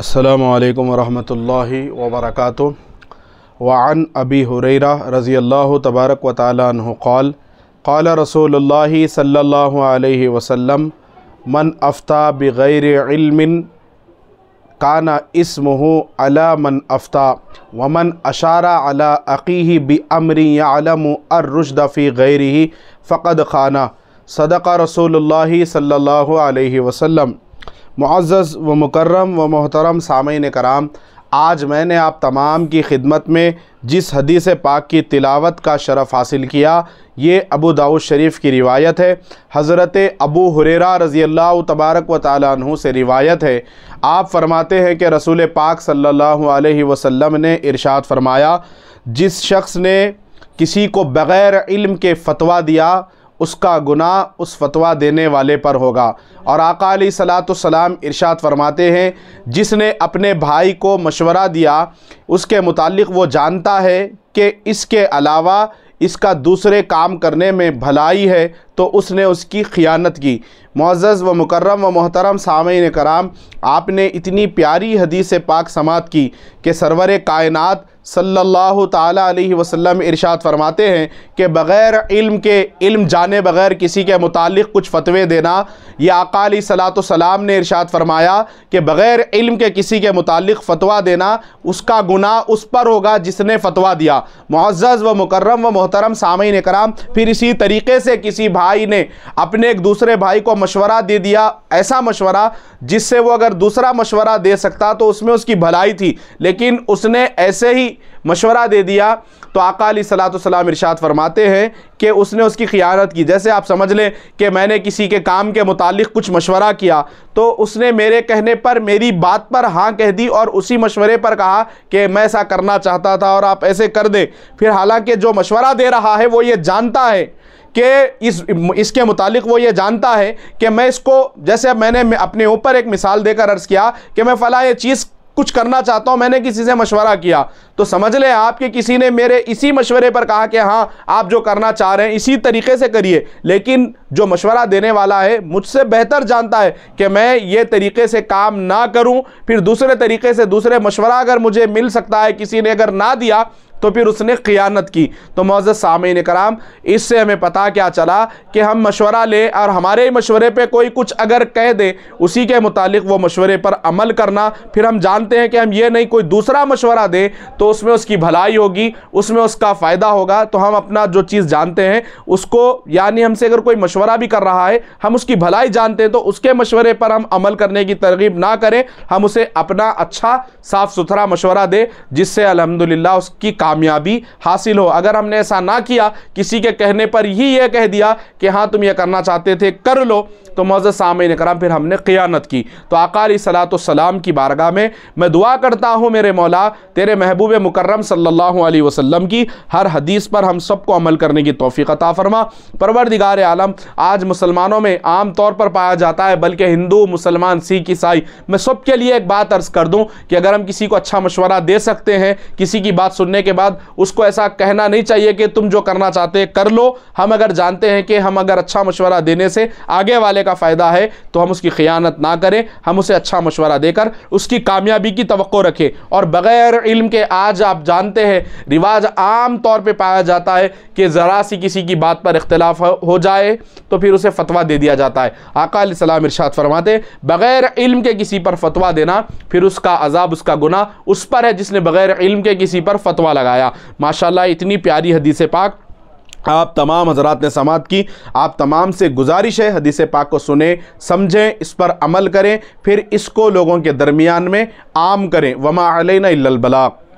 अल्लाम वरहमल वबरक वान अबी हुररा रज़ी अल्लाह तबारक व ताली कौल कौल रसूल सल्ला वसम मन अफ्ता बग़ैर इल्मिन काना इसमह अला मन अफ्ता वमन अशारा अला अकी बि अमरी यालम अर्रुशदफ़ी गैर फ़क़द खाना सदक़ा रसूल सल्ला वसम मुआज़ व मुकर्रम व मोहतरम सामीन कराम आज मैंने आप तमाम की खिदमत में जिस हदीस पाक की तिलावत का शरफ़ हासिल किया ये अबू दाऊद शरीफ की रिवायत है हज़रत अबू हुरेरा रज़ी अल्लाह तबारक व तालू से रिवायत है आप फ़रमाते हैं कि रसूल पाक सल्लल्लाहु अलैहि वसल्लम ने इरशाद फरमाया जिस शख्स ने किसी को बग़ैर इल्म के फतवा दिया उसका गुनाह उस फतवा देने वाले पर होगा और आका सलाम इरशाद फरमाते हैं जिसने अपने भाई को मशवरा दिया उसके मुतालिक वो जानता है कि इसके अलावा इसका दूसरे काम करने में भलाई है तो उसने उसकी ख़ियानत की मुआज़ व मुकर्रम व मोहतरम सामीन कराम आपने इतनी प्यारी हदीस पाक समात की कि सरवर कायनात सल्लल्लाहु ताला अलैहि वसल्लम इरशाद फरमाते हैं कि बग़ैर इल्म के इल्म जाने बग़ैर किसी के मुतालिक कुछ फतवे देना या अकाली सलातम सलाम ने इरशाद फरमाया कि बग़ैर इल्म के किसी के मुतालिक फ़तवा देना उसका गुना उस पर होगा जिसने फतवा दिया मुआज़ व मुकर्रम व मोहतरम सामीन कराम फिर इसी तरीके से किसी भाई भाई ने अपने एक दूसरे भाई को मशवरा दे दिया ऐसा मशवरा जिससे वो अगर दूसरा मशवरा दे सकता तो उसमें उसकी भलाई थी लेकिन उसने ऐसे ही मशवरा दे दिया तो आका सलाम इरशाद फरमाते हैं कि उसने उसकी ख़ियानत की जैसे आप समझ लें कि मैंने किसी के काम के मुतालिक कुछ मशवरा किया तो उसने मेरे कहने पर मेरी बात पर हाँ कह दी और उसी मशवरे पर कहा कि मैं ऐसा करना चाहता था और आप ऐसे कर दें फिर हालांकि जो मशवरा दे रहा है वो ये जानता है कि इस इसके मुतालिक वो ये जानता है कि मैं इसको जैसे मैंने अपने ऊपर एक मिसाल देकर अर्ज़ किया कि मैं फ़ला ये चीज़ कुछ करना चाहता हूँ मैंने किसी से मशवरा किया तो समझ लें आप कि किसी ने मेरे इसी मशवरे पर कहा कि हाँ आप जो करना चाह रहे हैं इसी तरीके से करिए लेकिन जो मशवरा देने वाला है मुझसे बेहतर जानता है कि मैं ये तरीके से काम ना करूं फिर दूसरे तरीके से दूसरे मशवरा अगर मुझे मिल सकता है किसी ने अगर ना दिया तो फिर उसने क़ियानत की तो मोज़ सामीन कराम इससे हमें पता क्या चला कि हम मशवरा लें और हमारे ही मशवरे पर कोई कुछ अगर कह दे उसी के मुतालिक वो मशवरे पर अमल करना फिर हम जानते हैं कि हम ये नहीं कोई दूसरा मशवरा दें तो उसमें उसकी भलाई होगी उसमें उसका फ़ायदा होगा तो हम अपना जो चीज़ जानते हैं उसको यानी हमसे अगर कोई मशवरा भी कर रहा है हम उसकी भलाई जानते हैं तो उसके मशवरे पर हम अमल करने की तरगीब ना करें हम उसे अपना अच्छा साफ़ सुथरा मशवरा दें जिससे अलहमदिल्ला उसकी का कामयाबी हासिल हो अगर हमने ऐसा ना किया किसी के कहने पर ही यह कह दिया कि हाँ तुम ये करना चाहते थे कर लो तो मज़ सामिन कराम फिर हमने क़ियानत की तो आकाली सलाम की बारगाह में मैं दुआ करता हूँ मेरे मौला तेरे महबूब मुकर्रम सल्ला वसलम की हर हदीस पर हम सबको अमल करने की तोफ़ी अता फरमा परवरदिगार आलम आज मुसलमानों में आम तौर पर पाया जाता है बल्कि हिंदू मुसलमान सिख ईसाई मैं सबके लिए एक बात अर्ज़ कर दूँ कि अगर हम किसी को अच्छा मशवरा दे सकते हैं किसी की बात सुनने के बाद उसको ऐसा कहना नहीं चाहिए कि तुम जो करना चाहते कर लो हम अगर जानते हैं कि हम अगर अच्छा मशवरा देने से आगे वाले का फ़ायदा है तो हम उसकी खयानत ना करें हम उसे अच्छा मशवरा देकर उसकी कामयाबी की तो रखें और बग़ैर इल्म के आज आप जानते हैं रिवाज आम तौर पर पाया जाता है कि ज़रा सी किसी की बात पर इख्तलाफ हो जाए तो फिर उसे फ़तवा दे दिया जाता है आकाम सलाम इरशाद फरमाते बग़ैर इल्म के किसी पर फतवा देना फिर उसका अजाब उसका गुना उस पर है जिसने बग़ैर इल्म के किसी पर फतवा लगा लगाया माशाल्लाह इतनी प्यारी हदीसे पाक आप तमाम हजरात ने समात की आप तमाम से गुजारिश है हदीस पाक को सुने समझें इस पर अमल करें फिर इसको लोगों के दरमियान में आम करें वमा अलैना इल्लल बलाग